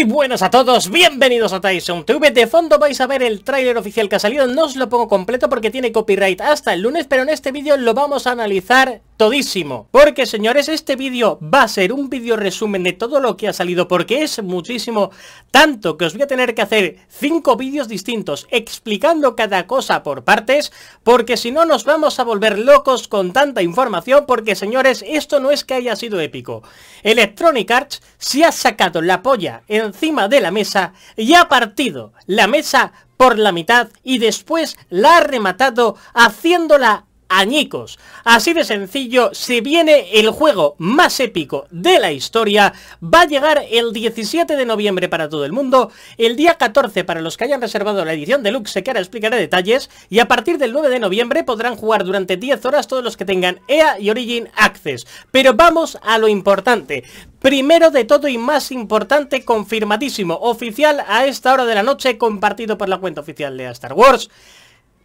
Y buenas a todos, bienvenidos a Tyson TV De fondo vais a ver el tráiler oficial que ha salido No os lo pongo completo porque tiene copyright hasta el lunes Pero en este vídeo lo vamos a analizar todísimo. Porque señores, este vídeo va a ser un vídeo resumen de todo lo que ha salido porque es muchísimo, tanto que os voy a tener que hacer cinco vídeos distintos explicando cada cosa por partes, porque si no nos vamos a volver locos con tanta información, porque señores, esto no es que haya sido épico. Electronic Arts se ha sacado la polla encima de la mesa y ha partido la mesa por la mitad y después la ha rematado haciéndola añicos. Así de sencillo, si viene el juego más épico de la historia, va a llegar el 17 de noviembre para todo el mundo, el día 14 para los que hayan reservado la edición deluxe, que ahora explicaré detalles, y a partir del 9 de noviembre podrán jugar durante 10 horas todos los que tengan EA y Origin Access. Pero vamos a lo importante. Primero de todo y más importante, confirmadísimo, oficial a esta hora de la noche, compartido por la cuenta oficial de Star Wars.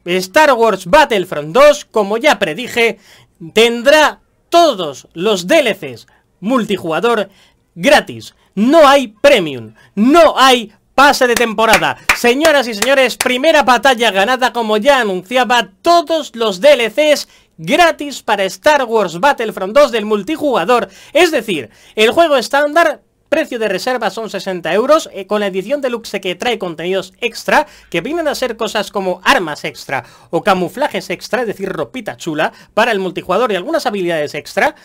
Star Wars Battlefront 2, como ya predije, tendrá todos los DLCs multijugador gratis. No hay premium, no hay pase de temporada. Señoras y señores, primera batalla ganada como ya anunciaba todos los DLCs gratis para Star Wars Battlefront 2 del multijugador. Es decir, el juego estándar Precio de reserva son 60 euros, eh, con la edición deluxe que trae contenidos extra, que vienen a ser cosas como armas extra o camuflajes extra, es decir, ropita chula, para el multijugador y algunas habilidades extra.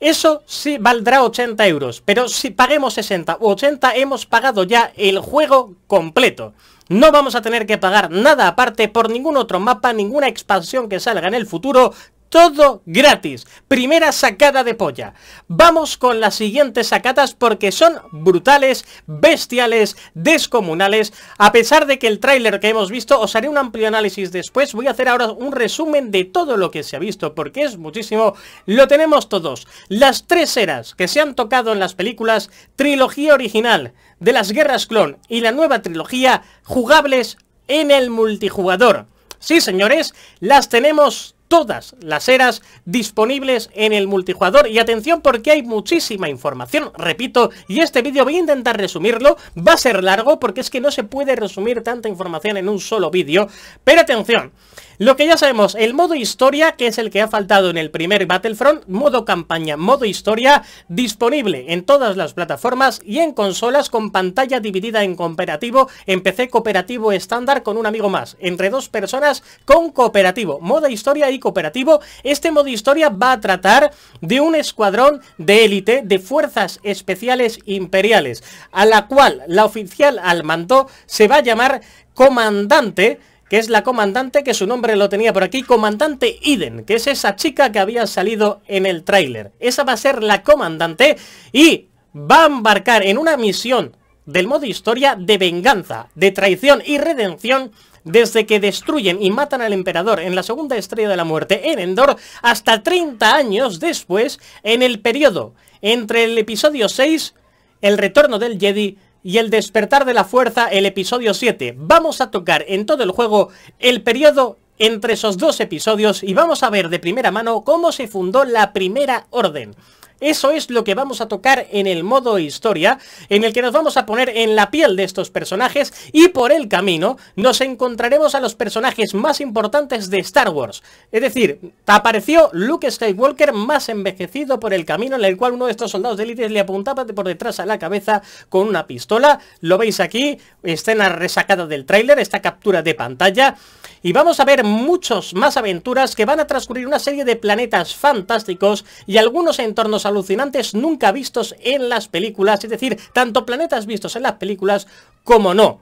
Eso sí valdrá 80 euros, pero si paguemos 60 o 80 hemos pagado ya el juego completo. No vamos a tener que pagar nada aparte por ningún otro mapa, ninguna expansión que salga en el futuro, todo gratis. Primera sacada de polla. Vamos con las siguientes sacadas porque son brutales, bestiales, descomunales. A pesar de que el tráiler que hemos visto, os haré un amplio análisis después. Voy a hacer ahora un resumen de todo lo que se ha visto porque es muchísimo. Lo tenemos todos. Las tres eras que se han tocado en las películas, trilogía original de las guerras clon y la nueva trilogía jugables en el multijugador. Sí, señores, las tenemos todas las eras disponibles en el multijugador y atención porque hay muchísima información, repito, y este vídeo voy a intentar resumirlo, va a ser largo porque es que no se puede resumir tanta información en un solo vídeo, pero atención, lo que ya sabemos, el modo historia, que es el que ha faltado en el primer Battlefront, modo campaña, modo historia, disponible en todas las plataformas y en consolas con pantalla dividida en cooperativo, en PC cooperativo estándar con un amigo más, entre dos personas con cooperativo, modo historia y cooperativo, este modo historia va a tratar de un escuadrón de élite de fuerzas especiales imperiales, a la cual la oficial al mando se va a llamar comandante que es la comandante, que su nombre lo tenía por aquí, comandante Iden, que es esa chica que había salido en el tráiler. Esa va a ser la comandante y va a embarcar en una misión del modo historia de venganza, de traición y redención desde que destruyen y matan al emperador en la segunda estrella de la muerte en Endor hasta 30 años después en el periodo entre el episodio 6, el retorno del Jedi y el despertar de la fuerza, el episodio 7. Vamos a tocar en todo el juego el periodo entre esos dos episodios y vamos a ver de primera mano cómo se fundó la primera orden. Eso es lo que vamos a tocar en el modo historia, en el que nos vamos a poner en la piel de estos personajes y por el camino nos encontraremos a los personajes más importantes de Star Wars. Es decir, apareció Luke Skywalker más envejecido por el camino en el cual uno de estos soldados de le apuntaba por detrás a la cabeza con una pistola. Lo veis aquí, escena resacada del tráiler, esta captura de pantalla y vamos a ver muchos más aventuras que van a transcurrir una serie de planetas fantásticos y algunos entornos alucinantes nunca vistos en las películas, es decir, tanto planetas vistos en las películas como no.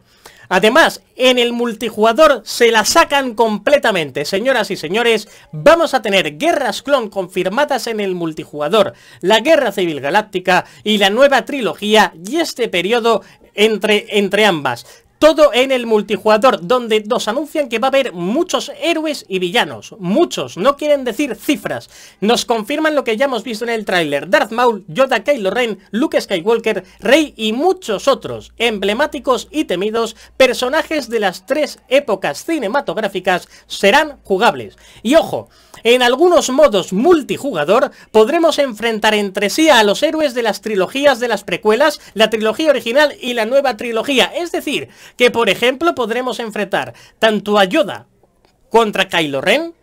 Además, en el multijugador se la sacan completamente. Señoras y señores, vamos a tener guerras clon confirmadas en el multijugador, la Guerra Civil Galáctica y la nueva trilogía y este periodo entre, entre ambas todo en el multijugador, donde nos anuncian que va a haber muchos héroes y villanos. Muchos, no quieren decir cifras. Nos confirman lo que ya hemos visto en el tráiler. Darth Maul, Yoda, Kylo Ren, Luke Skywalker, Rey y muchos otros, emblemáticos y temidos, personajes de las tres épocas cinematográficas serán jugables. Y ojo, en algunos modos multijugador podremos enfrentar entre sí a los héroes de las trilogías de las precuelas, la trilogía original y la nueva trilogía. Es decir, que por ejemplo podremos enfrentar tanto a Yoda contra Kylo Ren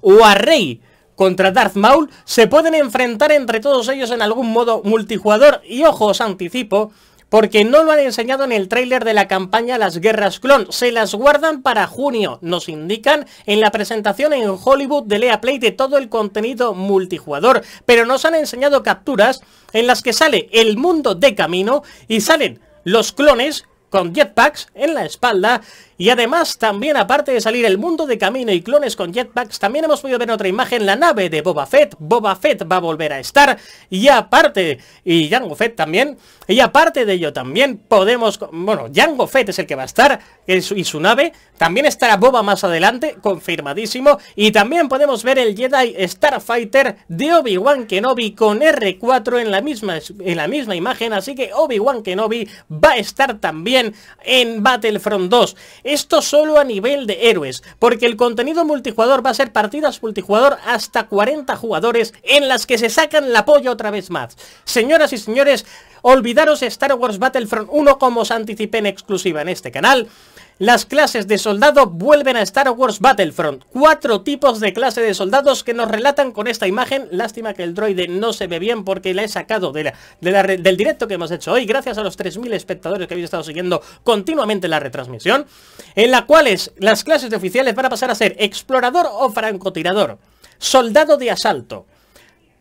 o a Rey contra Darth Maul, se pueden enfrentar entre todos ellos en algún modo multijugador y ojo, os anticipo porque no lo han enseñado en el tráiler de la campaña Las Guerras Clon. Se las guardan para junio, nos indican en la presentación en Hollywood de Lea Play de todo el contenido multijugador. Pero nos han enseñado capturas en las que sale el mundo de camino y salen los clones con jetpacks en la espalda y además, también aparte de salir el mundo de camino y clones con jetpacks, también hemos podido ver otra imagen la nave de Boba Fett. Boba Fett va a volver a estar. Y aparte, y Jango Fett también. Y aparte de ello también podemos... Bueno, Jango Fett es el que va a estar y su nave. También estará Boba más adelante, confirmadísimo. Y también podemos ver el Jedi Starfighter de Obi-Wan Kenobi con R4 en la misma, en la misma imagen. Así que Obi-Wan Kenobi va a estar también en Battlefront 2. Esto solo a nivel de héroes, porque el contenido multijugador va a ser partidas multijugador hasta 40 jugadores en las que se sacan la polla otra vez más. Señoras y señores, olvidaros Star Wars Battlefront 1 como os anticipé en exclusiva en este canal. Las clases de soldado vuelven a Star Wars Battlefront. Cuatro tipos de clase de soldados que nos relatan con esta imagen. Lástima que el droide no se ve bien porque la he sacado del directo que hemos hecho hoy. Gracias a los 3.000 espectadores que habéis estado siguiendo continuamente la retransmisión. En la cuales las clases de oficiales van a pasar a ser explorador o francotirador. Soldado de asalto.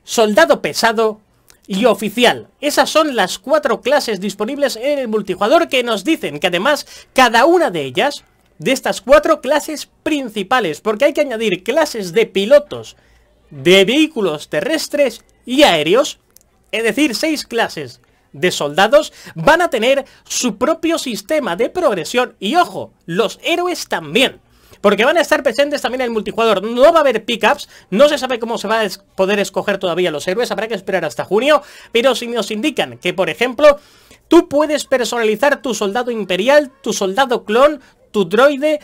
Soldado pesado y oficial. Esas son las cuatro clases disponibles en el multijugador que nos dicen que además cada una de ellas, de estas cuatro clases principales, porque hay que añadir clases de pilotos, de vehículos terrestres y aéreos, es decir, seis clases de soldados, van a tener su propio sistema de progresión y ojo, los héroes también porque van a estar presentes también en el multijugador. No va a haber pickups, no se sabe cómo se va a poder escoger todavía los héroes, habrá que esperar hasta junio, pero si nos indican que, por ejemplo, tú puedes personalizar tu soldado imperial, tu soldado clon, tu droide...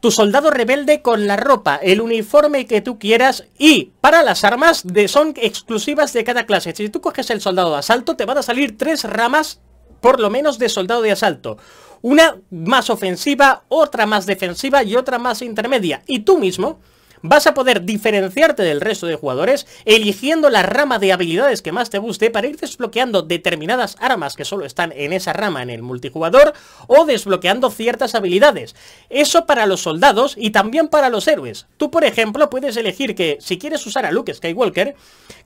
Tu soldado rebelde con la ropa, el uniforme que tú quieras y para las armas de, son exclusivas de cada clase. Si tú coges el soldado de asalto te van a salir tres ramas por lo menos de soldado de asalto. Una más ofensiva, otra más defensiva y otra más intermedia. Y tú mismo vas a poder diferenciarte del resto de jugadores eligiendo la rama de habilidades que más te guste para ir desbloqueando determinadas armas que solo están en esa rama en el multijugador o desbloqueando ciertas habilidades. Eso para los soldados y también para los héroes. Tú, por ejemplo, puedes elegir que si quieres usar a Luke Skywalker,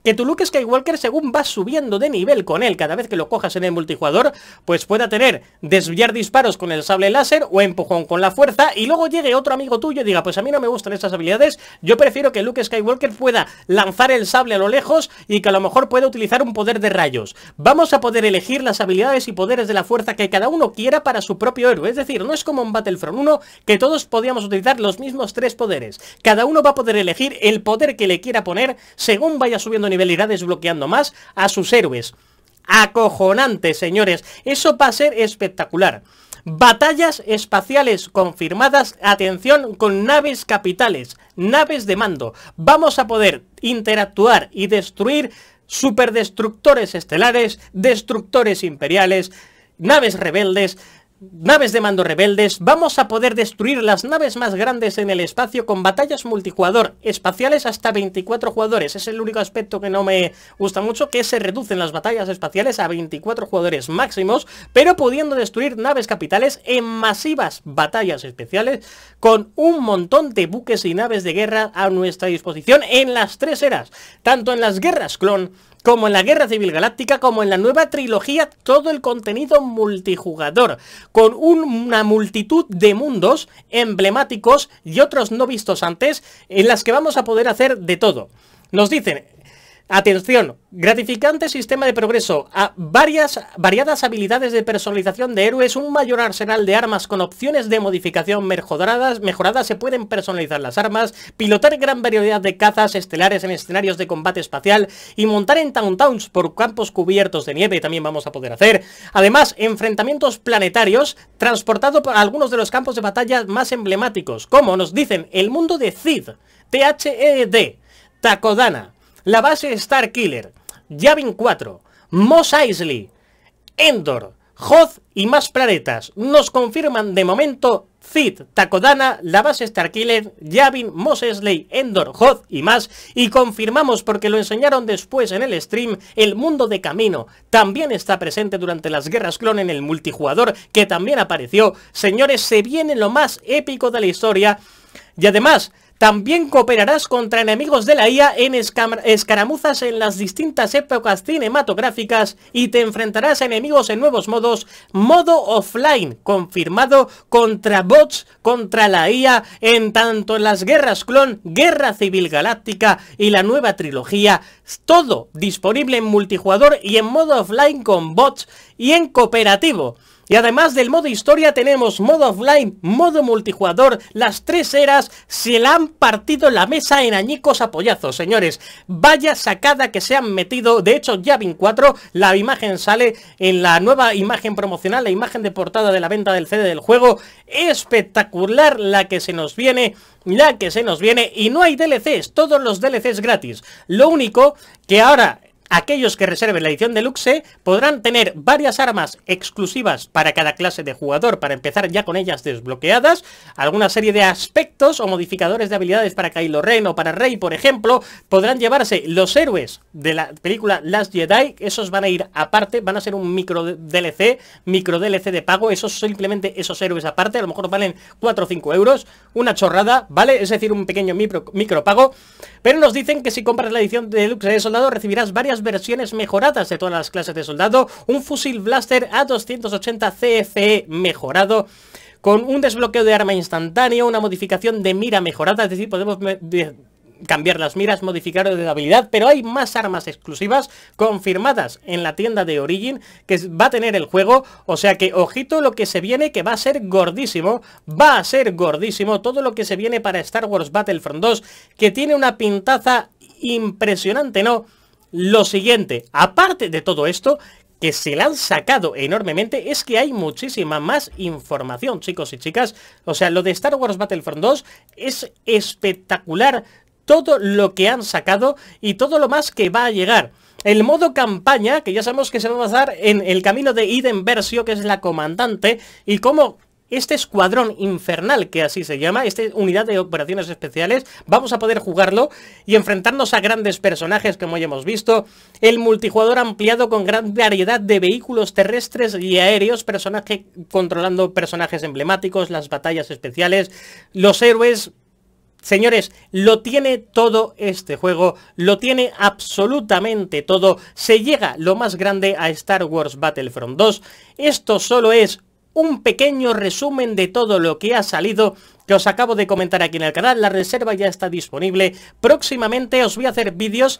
que tu Luke Skywalker según vas subiendo de nivel con él cada vez que lo cojas en el multijugador, pues pueda tener desviar disparos con el sable láser o empujón con la fuerza y luego llegue otro amigo tuyo y diga, pues a mí no me gustan estas habilidades yo prefiero que Luke Skywalker pueda lanzar el sable a lo lejos y que a lo mejor pueda utilizar un poder de rayos. Vamos a poder elegir las habilidades y poderes de la fuerza que cada uno quiera para su propio héroe. Es decir, no es como en Battlefront 1 que todos podíamos utilizar los mismos tres poderes. Cada uno va a poder elegir el poder que le quiera poner según vaya subiendo nivel y desbloqueando más a sus héroes. Acojonante, señores. Eso va a ser espectacular. Batallas espaciales confirmadas, atención, con naves capitales, naves de mando. Vamos a poder interactuar y destruir superdestructores estelares, destructores imperiales, naves rebeldes, naves de mando rebeldes, vamos a poder destruir las naves más grandes en el espacio con batallas multijugador, espaciales hasta 24 jugadores. Es el único aspecto que no me gusta mucho, que se reducen las batallas espaciales a 24 jugadores máximos, pero pudiendo destruir naves capitales en masivas batallas especiales con un montón de buques y naves de guerra a nuestra disposición en las tres eras, tanto en las guerras clon como en la Guerra Civil Galáctica, como en la nueva trilogía, todo el contenido multijugador, con una multitud de mundos emblemáticos y otros no vistos antes, en las que vamos a poder hacer de todo. Nos dicen, Atención, gratificante sistema de progreso. A varias, variadas habilidades de personalización de héroes, un mayor arsenal de armas con opciones de modificación mejoradas, mejoradas se pueden personalizar las armas, pilotar gran variedad de cazas estelares en escenarios de combate espacial y montar en town towns por campos cubiertos de nieve también vamos a poder hacer. Además, enfrentamientos planetarios transportado por algunos de los campos de batalla más emblemáticos, como nos dicen el mundo de Cid, THED, Takodana, la base Starkiller, Yavin 4, Mos Eisley, Endor, Hoth y más planetas. Nos confirman de momento Zid, Takodana, la base Starkiller, Yavin, Mos Eisley, Endor, Hoth y más. Y confirmamos porque lo enseñaron después en el stream, el mundo de camino. También está presente durante las guerras clon en el multijugador que también apareció. Señores, se viene lo más épico de la historia. Y además, también cooperarás contra enemigos de la IA en escaramuzas en las distintas épocas cinematográficas y te enfrentarás a enemigos en nuevos modos, modo offline, confirmado contra bots, contra la IA, en tanto en las guerras clon, guerra civil galáctica y la nueva trilogía, todo disponible en multijugador y en modo offline con bots y en cooperativo. Y además del modo historia tenemos modo offline, modo multijugador, las tres eras se la han partido la mesa en añicos apoyazos, señores. Vaya sacada que se han metido, de hecho Javin 4, la imagen sale en la nueva imagen promocional, la imagen de portada de la venta del CD del juego, espectacular la que se nos viene la que se nos viene y no hay DLCs, todos los DLCs gratis. Lo único que ahora Aquellos que reserven la edición deluxe podrán tener varias armas exclusivas para cada clase de jugador para empezar ya con ellas desbloqueadas, alguna serie de aspectos o modificadores de habilidades para Kylo Ren o para Rey, por ejemplo, podrán llevarse los héroes de la película Last Jedi, esos van a ir aparte, van a ser un micro DLC, micro DLC de pago, esos simplemente esos héroes aparte, a lo mejor valen 4 o 5 euros, una chorrada, ¿vale? Es decir, un pequeño micro, pago, pero nos dicen que si compras la edición deluxe de Soldado recibirás varias versiones mejoradas de todas las clases de soldado, un fusil blaster A280 CFE mejorado, con un desbloqueo de arma instantáneo, una modificación de mira mejorada, es decir, podemos cambiar las miras, modificar de habilidad, pero hay más armas exclusivas confirmadas en la tienda de Origin que va a tener el juego, o sea que ojito lo que se viene que va a ser gordísimo, va a ser gordísimo todo lo que se viene para Star Wars Battlefront 2, que tiene una pintaza impresionante, ¿no? Lo siguiente, aparte de todo esto, que se le han sacado enormemente es que hay muchísima más información, chicos y chicas. O sea, lo de Star Wars Battlefront 2 es espectacular todo lo que han sacado y todo lo más que va a llegar. El modo campaña, que ya sabemos que se va a basar en el camino de Iden Versio, que es la comandante, y cómo este escuadrón infernal, que así se llama, esta unidad de operaciones especiales, vamos a poder jugarlo y enfrentarnos a grandes personajes como ya hemos visto, el multijugador ampliado con gran variedad de vehículos terrestres y aéreos, personajes controlando personajes emblemáticos, las batallas especiales, los héroes Señores, lo tiene todo este juego, lo tiene absolutamente todo, se llega lo más grande a Star Wars Battlefront 2, esto solo es un pequeño resumen de todo lo que ha salido que os acabo de comentar aquí en el canal. La reserva ya está disponible. Próximamente os voy a hacer vídeos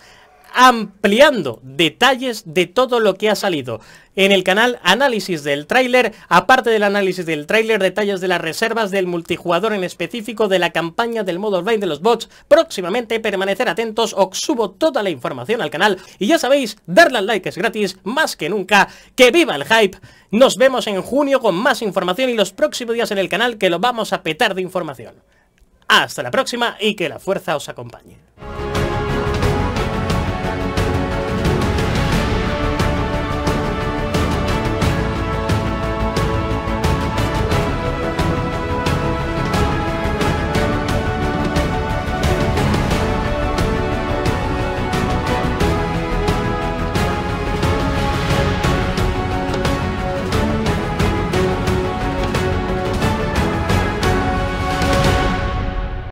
ampliando detalles de todo lo que ha salido. En el canal análisis del tráiler, aparte del análisis del tráiler, detalles de las reservas del multijugador en específico, de la campaña del modo online de los bots, próximamente permanecer atentos, os subo toda la información al canal y ya sabéis, darle al like es gratis, más que nunca, que viva el hype, nos vemos en junio con más información y los próximos días en el canal que lo vamos a petar de información. Hasta la próxima y que la fuerza os acompañe.